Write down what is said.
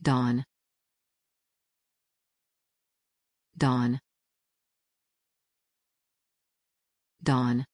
Dawn. Dawn. Dawn.